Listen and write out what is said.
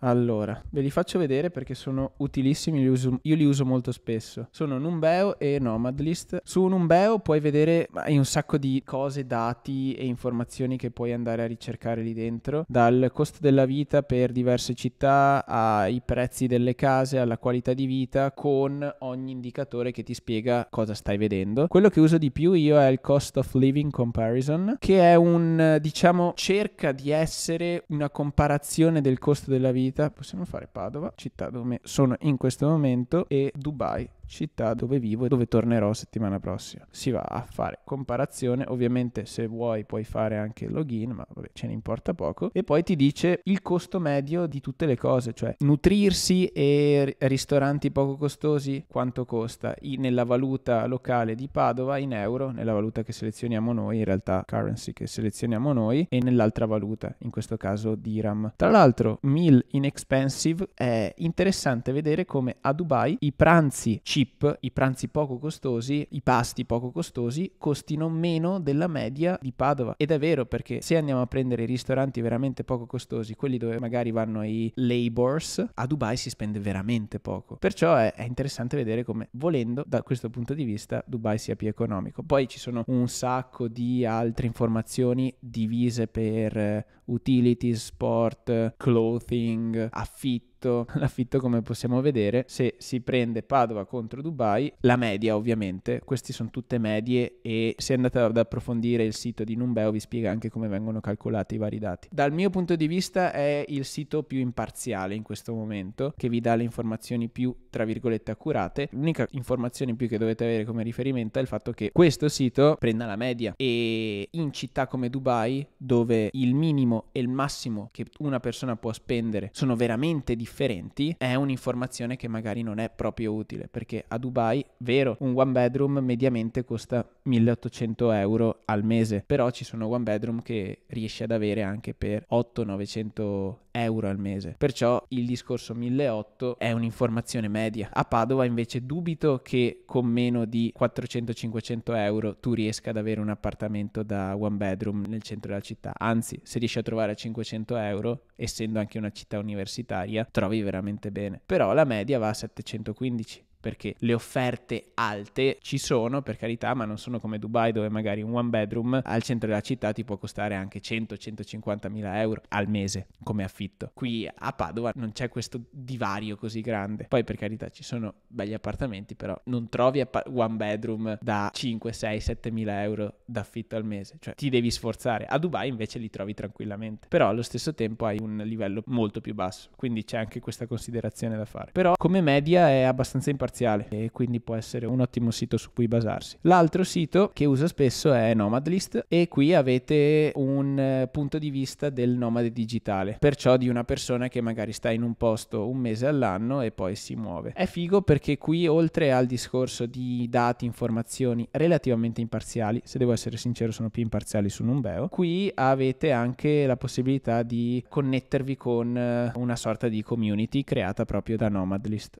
Allora, ve li faccio vedere perché sono utilissimi, li uso, io li uso molto spesso. Sono Numbeo e Nomadlist. Su Numbeo puoi vedere hai un sacco di cose, dati e informazioni che puoi andare a ricercare lì dentro, dal costo della vita per diverse città ai prezzi delle case, alla qualità di vita, con ogni indicatore che ti spiega cosa stai vedendo. Quello che uso di più io è il Cost of Living Comparison, che è un, diciamo, cerca di essere una comparazione del costo della vita vita possiamo fare Padova, città dove sono in questo momento, e Dubai, città dove vivo e dove tornerò settimana prossima. Si va a fare comparazione, ovviamente se vuoi puoi fare anche il login, ma vabbè ce ne importa poco, e poi ti dice il costo medio di tutte le cose, cioè nutrirsi e ristoranti poco costosi quanto costa I, nella valuta locale di Padova in euro, nella valuta che selezioniamo noi, in realtà currency che selezioniamo noi, e nell'altra valuta, in questo caso Diram. Tra l'altro, meal inexpensive è interessante vedere come a Dubai i pranzi chip, i pranzi poco costosi, i pasti poco costosi, costino meno della media di Padova. Ed è vero perché se andiamo a prendere i ristoranti veramente poco costosi, quelli dove magari vanno i labors, a Dubai si spende veramente poco. Perciò è, è interessante vedere come, volendo, da questo punto di vista, Dubai sia più economico. Poi ci sono un sacco di altre informazioni divise per eh, utilities, sport, clothing, affitti l'affitto, l'affitto come possiamo vedere se si prende Padova contro Dubai, la media ovviamente, queste sono tutte medie e se andate ad approfondire il sito di Numbeo vi spiega anche come vengono calcolati i vari dati. Dal mio punto di vista è il sito più imparziale in questo momento che vi dà le informazioni più tra virgolette accurate. L'unica informazione in più che dovete avere come riferimento è il fatto che questo sito prenda la media e in città come Dubai dove il minimo e il massimo che una persona può spendere sono veramente differenti differenti, è un'informazione che magari non è proprio utile, perché a Dubai, vero, un one bedroom mediamente costa 1800 euro al mese, però ci sono one bedroom che riesci ad avere anche per 8 900 euro al mese, perciò il discorso 1800 è un'informazione media. A Padova invece dubito che con meno di 400-500 euro tu riesca ad avere un appartamento da one bedroom nel centro della città, anzi se riesci a trovare a 500 euro essendo anche una città universitaria, trovi veramente bene. Però la media va a 715 perché le offerte alte ci sono per carità ma non sono come Dubai dove magari un one bedroom al centro della città ti può costare anche 100-150 mila euro al mese come affitto qui a Padova non c'è questo divario così grande poi per carità ci sono belli appartamenti però non trovi one bedroom da 5 6 7 mila euro d'affitto al mese, cioè ti devi sforzare. A Dubai invece li trovi tranquillamente, però allo stesso tempo hai un livello molto più basso, quindi c'è anche questa considerazione da fare. Però come media è abbastanza imparziale e quindi può essere un ottimo sito su cui basarsi. L'altro sito che usa spesso è Nomadlist e qui avete un eh, punto di vista del nomade digitale, perciò di una persona che magari sta in un posto un mese all'anno e poi si muove. È figo perché qui oltre al discorso di dati, informazioni relativamente imparziali, se devo essere sincero sono più imparziali su Numbeo, qui avete anche la possibilità di connettervi con eh, una sorta di community creata proprio da Nomadlist.